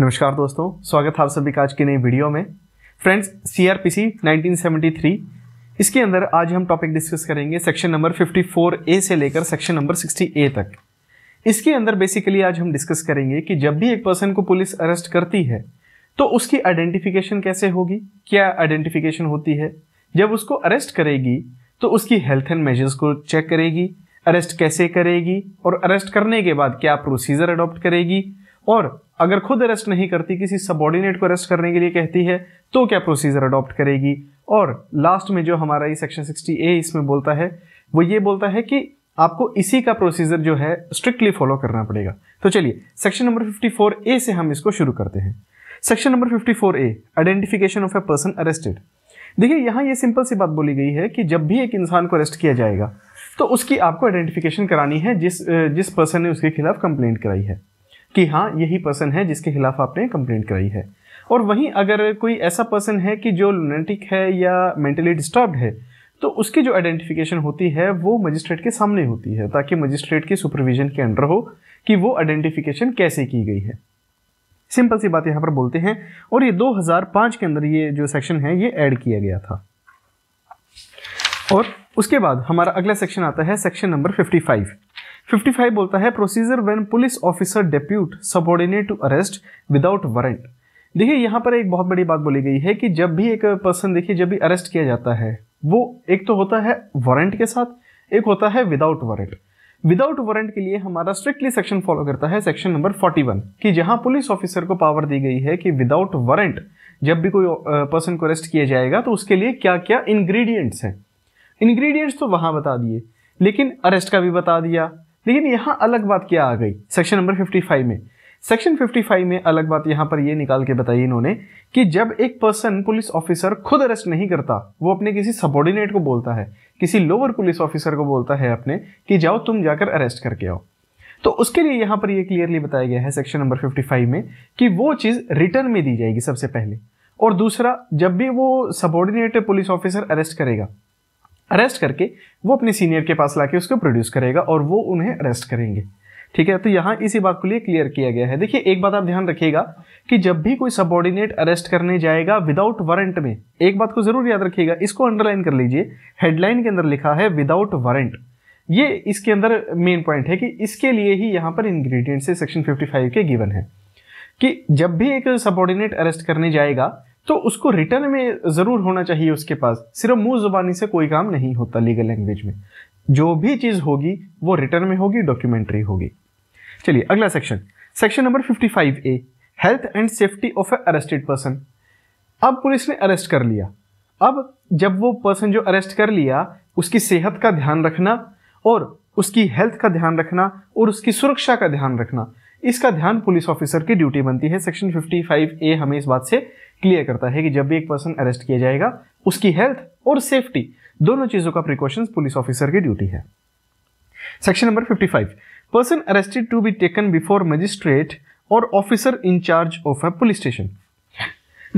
नमस्कार दोस्तों स्वागत है आप सभी का आज की नई वीडियो में friends C R P C nineteen seventy three इसके अंदर आज हम टॉपिक डिस्कस करेंगे section number fifty four A से लेकर सेक्शन नंबर सिक्सटी ए तक इसके अंदर बेसिकली आज हम डिस्कस करेंगे कि जब भी एक पर्सन को पुलिस अरेस्ट करती है तो उसकी आइडेंटिफिकेशन कैसे होगी क्या आइडेंटिफिकेशन होती है जब उसको अरेस्ट करेगी तो उसकी हेल्थ एंड मेजर्स को चेक करेगी अरेस्ट कैसे करेगी और अरेस्ट करने के बाद क्या प्रोसीजर अडॉप्ट करेगी और अगर खुद अरेस्ट नहीं करती किसी सबॉर्डिनेट को अरेस्ट करने के लिए कहती है तो क्या प्रोसीजर अडॉप्ट करेगी और लास्ट में जो हमारा ये सेक्शन सिक्सटी ए इसमें बोलता है वो ये बोलता है कि आपको इसी का प्रोसीजर जो है स्ट्रिक्टली फॉलो करना पड़ेगा तो चलिए section number fifty four A से हम इसको शुरू करते हैं section number fifty four A identification of a person arrested देखिए यहाँ ये सिंपल सी बात बोली गई है कि जब भी एक इंसान को अरेस्ट किया जाएगा तो उसकी आपको आइडेंटिफिकेशन करानी है जिस जिस पर्सन ने उसके खिलाफ कंप्लेंट कराई है कि हाँ यही पर्सन है जिसके खिलाफ आपने कंप्लेंट कराई है और वहीं अगर कोई ऐसा पर्सन है कि जो लोनेटिक है या मेंटली डिस्टर्ब है तो उसकी जो आइडेंटिफिकेशन होती है वो मजिस्ट्रेट के सामने होती है ताकि मजिस्ट्रेट के सुपरविजन के अंडर हो कि वो आइडेंटिफिकेशन कैसे की गई है सिंपल सी बात यहाँ पर बोलते हैं और ये 2005 के अंदर ये जो सेक्शन है ये ऐड किया गया था और उसके बाद हमारा अगला सेक्शन आता है सेक्शन नंबर 55 55 बोलता है procedure when police officer depute subordinate to arrest without warrant देखिए यहाँ पर एक बहुत बड़ी बात बोली गई है कि जब भी एक पर्सन देखिए जब भी अरेस्ट किया जाता है वो एक तो होता है वारंट के साथ एक होता है विदाउट वारंट विदाउट वारंट के लिए हमारा स्ट्रिक्टली सेक्शन फॉलो करता है सेक्शन नंबर 41 कि जहां पुलिस ऑफिसर को पावर दी गई है कि विदाउट वारंट जब भी कोई पर्सन को अरेस्ट किया जाएगा तो उसके लिए क्या क्या इंग्रेडिएंट्स हैं इंग्रेडिएंट्स तो वहां बता दिए लेकिन अरेस्ट का भी बता दिया लेकिन यहाँ अलग बात क्या आ गई सेक्शन नंबर 55 में सेक्शन 55 में अलग बात यहाँ पर ये निकाल के बताई इन्होंने कि जब एक पर्सन पुलिस ऑफिसर खुद अरेस्ट नहीं करता वो अपने किसी सबॉर्डिनेट को बोलता है किसी लोअर पुलिस ऑफिसर को बोलता है अपने कि जाओ तुम जाकर अरेस्ट करके आओ तो उसके लिए यहाँ पर ये क्लियरली बताया गया है सेक्शन नंबर 55 में कि वो चीज़ रिटर्न में दी जाएगी सबसे पहले और दूसरा जब भी वो सबॉर्डिनेट पुलिस ऑफिसर अरेस्ट करेगा अरेस्ट करके वो अपने सीनियर के पास लाके उसको प्रोड्यूस करेगा और वो उन्हें अरेस्ट करेंगे ठीक है तो यहाँ इसी बात को लिए क्लियर किया गया है देखिए एक बात आप ध्यान रखिएगा कि जब भी कोई सबॉर्डिनेट अरेस्ट करने जाएगा विदाउट वारंट में एक बात को जरूर याद रखिएगा इसको अंडरलाइन कर लीजिए हेडलाइन के अंदर लिखा है विदाउट वारंट ये इसके अंदर मेन पॉइंट है कि इसके लिए ही यहाँ पर इंग्रेडिएंट्स सेक्शन 55 के गिवन है कि जब भी एक सबॉर्डिनेट अरेस्ट करने जाएगा तो उसको रिटर्न में ज़रूर होना चाहिए उसके पास सिर्फ मुंह जुबानी से कोई काम नहीं होता लीगल लैंग्वेज में जो भी चीज़ होगी वो रिटर्न में होगी डॉक्यूमेंट्री होगी चलिए अगला section section number 55 A health and safety of a arrested person अब पुलिस ने अरेस्ट कर लिया अब जब वो पर्सन जो अरेस्ट कर लिया उसकी सेहत का ध्यान रखना और उसकी हेल्थ का ध्यान रखना और उसकी सुरक्षा का ध्यान रखना इसका ध्यान पुलिस ऑफिसर की ड्यूटी बनती है सेक्शन 55 ए हमें इस बात से क्लियर करता है कि जब भी एक पर्सन अरेस्ट किया जाएगा उसकी हेल्थ और सेफ्टी दोनों चीज़ों का प्रिकॉशन पुलिस ऑफिसर की ड्यूटी है section number 55 person arrested to be taken before magistrate और officer in charge of a police station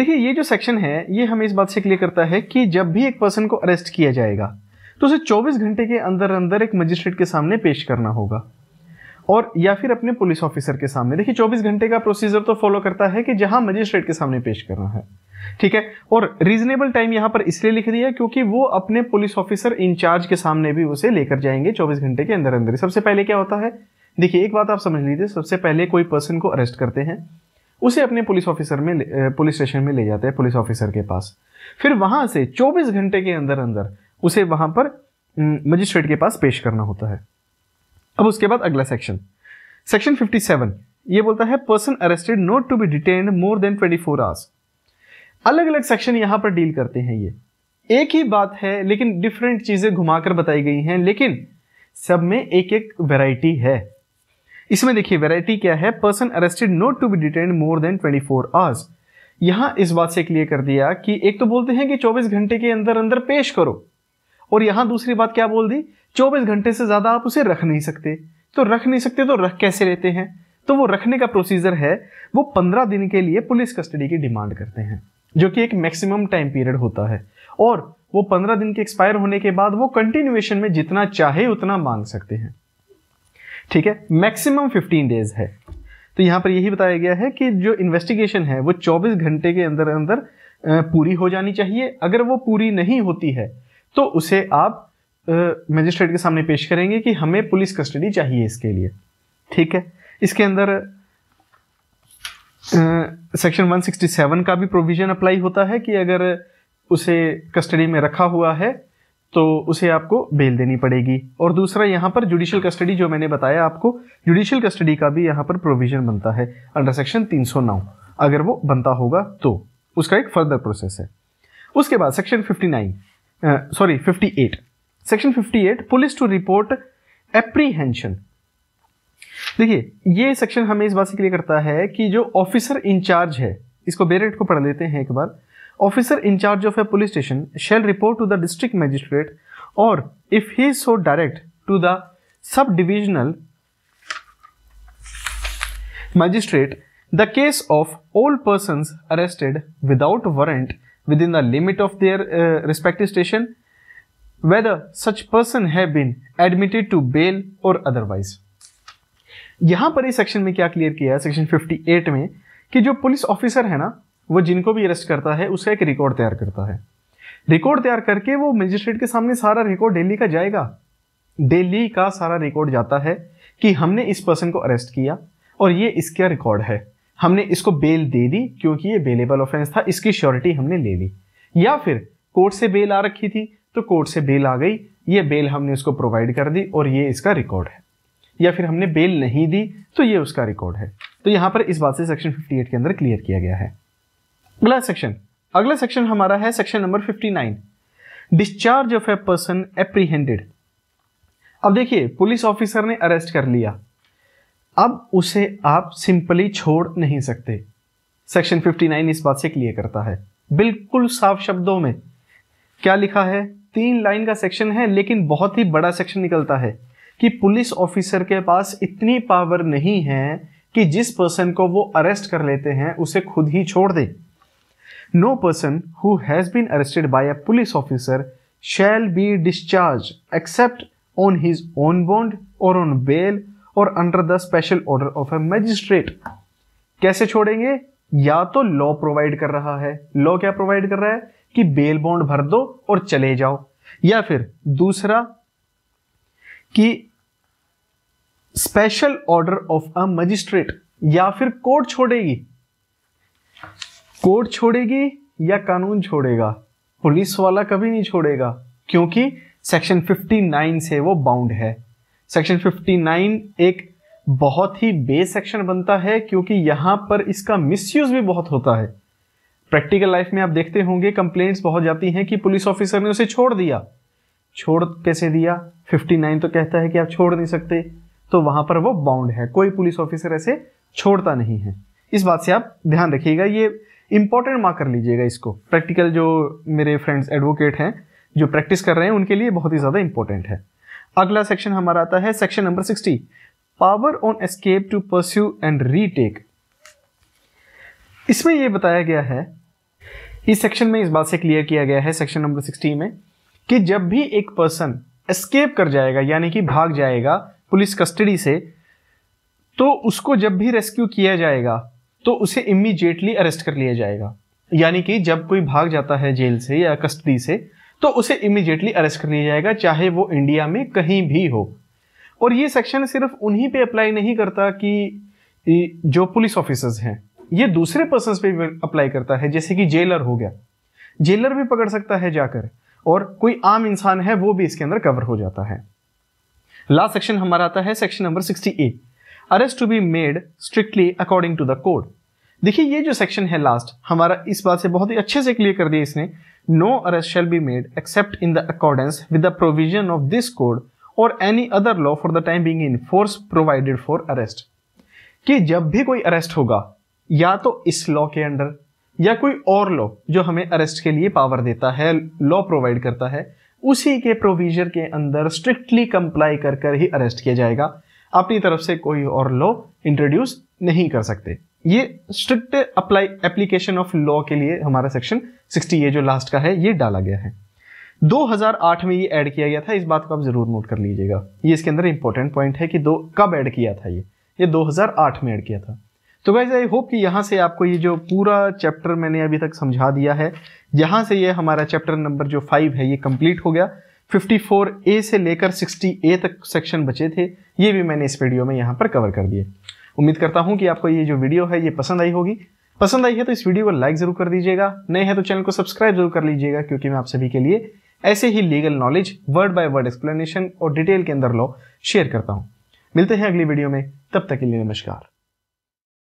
देखिए ये जो सेक्शन है ये हमें इस बात से क्लियर करता है कि जब भी एक पर्सन को अरेस्ट किया जाएगा तो उसे 24 घंटे के अंदर अंदर एक मजिस्ट्रेट के सामने पेश करना होगा और या फिर अपने पुलिस ऑफिसर के सामने देखिए चौबीस घंटे का प्रोसीजर तो फॉलो करता है कि जहां मजिस्ट्रेट के सामने पेश करना है ठीक है और रीजनेबल टाइम यहां पर इसलिए लिख दिया क्योंकि वो अपने पुलिस ऑफिसर इंचार्ज के सामने भी उसे लेकर जाएंगे चौबीस घंटे के अंदर अंदर सबसे पहले क्या होता है देखिए एक बात आप समझ लीजिए सबसे पहले कोई पर्सन को अरेस्ट करते हैं उसे अपने पुलिस ऑफिसर में पुलिस स्टेशन में ले जाते हैं पुलिस ऑफिसर के पास फिर वहां से 24 घंटे के अंदर अंदर उसे वहां पर मजिस्ट्रेट के पास पेश करना होता है अब उसके बाद अगला सेक्शन सेक्शन 57 ये बोलता है person arrested not to be detain more than 24 four hours अलग अलग सेक्शन यहां पर डील करते हैं ये एक ही बात है लेकिन डिफरेंट चीज़ें घुमाकर बताई गई हैं लेकिन सब में एक एक वेराइटी है इसमें देखिए वेराइटी क्या है person arrested not to be detain more than 24 four hours यहां इस बात से क्लियर कर दिया कि एक तो बोलते हैं कि 24 घंटे के अंदर अंदर पेश करो और यहां दूसरी बात क्या बोल दी 24 घंटे से ज़्यादा आप उसे रख नहीं सकते तो रख नहीं सकते तो रख कैसे लेते हैं तो वो रखने का प्रोसीजर है वो पंद्रह दिन के लिए पुलिस कस्टडी की डिमांड करते हैं जो कि एक मैक्सिमम टाइम पीरियड होता है और वो पंद्रह दिन के एक्सपायर होने के बाद वो कंटिन्यूएशन में जितना चाहे उतना मांग सकते हैं ठीक है मैक्सिमम फिफ्टीन डेज है तो यहां पर यही बताया गया है कि जो इन्वेस्टिगेशन है वो चौबीस घंटे के अंदर अंदर पूरी हो जानी चाहिए अगर वो पूरी नहीं होती है तो उसे आप मजिस्ट्रेट के सामने पेश करेंगे कि हमें पुलिस कस्टडी चाहिए इसके लिए ठीक है इसके अंदर सेक्शन 167 का भी प्रोविज़न अप्लाई होता है कि अगर उसे कस्टडी में रखा हुआ है तो उसे आपको बेल देनी पड़ेगी और दूसरा यहाँ पर जुडिशल कस्टडी जो मैंने बताया आपको जुडिशियल कस्टडी का भी यहाँ पर प्रोविज़न बनता है अंडर सेक्शन 309 अगर वो बनता होगा तो उसका एक फर्दर प्रोसेस है उसके बाद section 59 sorry uh, 58 section 58 police to report apprehension देखिए ये सेक्शन हमें इस बात से क्लियर करता है कि जो ऑफिसर इंचार्ज है इसको बेरेट को पढ़ लेते हैं एक बार officer in charge of a police station shall report to the district magistrate और if he so direct to the sub divisional magistrate the case of all person arrested without warrant within the limit of their respective station whether such person have been admitted to bail or otherwise. यहां पर इस section में क्या clear किया है section 58 में कि जो पुलिस ऑफिसर है ना वो जिनको भी अरेस्ट करता है उसका एक रिकॉर्ड तैयार करता है रिकॉर्ड तैयार करके वो मजिस्ट्रेट के सामने सारा रिकॉर्ड डेली का जाएगा डेली का सारा रिकॉर्ड जाता है कि हमने इस पर्सन को अरेस्ट किया और ये इसका रिकॉर्ड है हमने इसको बेल दे दी क्योंकि ये बेलेबल ऑफेंस था इसकी श्योरिटी हमने ले ली या फिर कोर्ट से बेल आ रखी थी तो कोर्ट से बेल आ गई ये बेल हमने उसको प्रोवाइड कर दी और ये इसका रिकॉर्ड है या फिर हमने बेल नहीं दी तो ये उसका रिकॉर्ड है तो यहां पर इस बात से सेक्शन 58 के अंदर क्लियर किया गया है अगला सेक्शन अगला सेक्शन हमारा है section number 59 discharge of a person apprehended अब देखिए पुलिस ऑफिसर ने अरेस्ट कर लिया अब उसे आप सिंपली छोड़ नहीं सकते सेक्शन 59 इस बात से क्लियर करता है बिल्कुल साफ शब्दों में क्या लिखा है तीन लाइन का सेक्शन है लेकिन बहुत ही बड़ा सेक्शन निकलता है कि पुलिस ऑफिसर के पास इतनी पावर नहीं है कि जिस पर्सन को वो अरेस्ट कर लेते हैं उसे खुद ही छोड़ दे no person who has been arrested by a police officer shall be discharge except on his own bond और ऑन बेल और under the special order of a magistrate कैसे छोड़ेंगे या तो लॉ प्रोवाइड कर रहा है लॉ क्या प्रोवाइड कर रहा है कि बेल बॉन्ड भर दो और चले जाओ या फिर दूसरा कि special order of a magistrate या फिर कोर्ट छोड़ेगी कोर्ट छोड़ेगी या कानून छोड़ेगा पुलिस वाला कभी नहीं छोड़ेगा क्योंकि सेक्शन 59 से वो बाउंड है सेक्शन 59 एक बहुत ही बेस सेक्शन बनता है क्योंकि यहां पर इसका मिसयूज भी बहुत होता है प्रैक्टिकल लाइफ में आप देखते होंगे कंप्लेंट्स बहुत जाती हैं कि पुलिस ऑफिसर ने उसे छोड़ दिया छोड़ कैसे दिया 59 तो कहता है कि आप छोड़ नहीं सकते तो वहां पर वो बाउंड है कोई पुलिस ऑफिसर ऐसे छोड़ता नहीं है इस बात से आप ध्यान रखिएगा ये इंपॉर्टेंट मार्क कर लीजिएगा इसको प्रैक्टिकल जो मेरे फ्रेंड्स एडवोकेट हैं जो प्रैक्टिस कर रहे हैं उनके लिए बहुत ही ज़्यादा इंपॉर्टेंट है अगला सेक्शन हमारा आता है section number sixty power on escape to pursue and retake इसमें यह बताया गया है इस सेक्शन में इस बात से क्लियर किया गया है सेक्शन नंबर सिक्सटी में कि जब भी एक पर्सन एस्केप कर जाएगा यानी कि भाग जाएगा पुलिस कस्टडी से तो उसको जब भी रेस्क्यू किया जाएगा तो उसे इमीजिएटली अरेस्ट कर लिया जाएगा यानी कि जब कोई भाग जाता है जेल से या कस्टडी से तो उसे इमीजिएटली अरेस्ट कर लिया जाएगा चाहे वो इंडिया में कहीं भी हो और ये सेक्शन सिर्फ उन्हीं पे अप्लाई नहीं करता कि जो पुलिस ऑफिसर्स हैं ये दूसरे पर्सन पे भी अप्लाई करता है जैसे कि जेलर हो गया जेलर भी पकड़ सकता है जाकर और कोई आम इंसान है वो भी इसके अंदर कवर हो जाता है लास्ट सेक्शन हमारा आता है section number sixty eight arrest to be made strictly according to the code देखिए ये जो सेक्शन है लास्ट हमारा इस बात से बहुत ही अच्छे से क्लियर कर दिया इसने no arrest shall be made except in the accordance with the provision of this code और any other law for the time being in force provided for arrest कि जब भी कोई अरेस्ट होगा या तो इस लॉ के अंडर या कोई और लॉ जो हमें अरेस्ट के लिए पावर देता है लॉ प्रोवाइड करता है उसी के प्रोविजन के अंदर स्ट्रिक्टली कंप्लाई कर कर ही अरेस्ट किया जाएगा अपनी तरफ से कोई और लॉ इंट्रोड्यूस नहीं कर सकते ये strict apply application of law के लिए हमारा सेक्शन 60 ए जो लास्ट का है ये डाला गया है 2008 में ये ऐड किया गया था इस बात को आप जरूर नोट कर लीजिएगा ये इसके अंदर इंपॉर्टेंट पॉइंट है कि दो कब ऐड किया था ये ये 2008 में ऐड किया था तो वैसे आई होप कि यहाँ से आपको ये जो पूरा चैप्टर मैंने अभी तक समझा दिया है यहाँ से ये हमारा चैप्टर नंबर जो फाइव है ये कंप्लीट हो गया 54 ए से लेकर 60 ए तक सेक्शन बचे थे ये भी मैंने इस वीडियो में यहाँ पर कवर कर दिए उम्मीद करता हूँ कि आपको ये जो वीडियो है ये पसंद आई होगी पसंद आई है तो इस वीडियो को लाइक ज़रूर कर दीजिएगा नए हैं तो चैनल को सब्सक्राइब जरूर कर लीजिएगा क्योंकि मैं आप सभी के लिए ऐसे ही legal knowledge word by word explanation और डिटेल के अंदर लॉ शेयर करता हूँ मिलते हैं अगली वीडियो में तब तक के लिए नमस्कार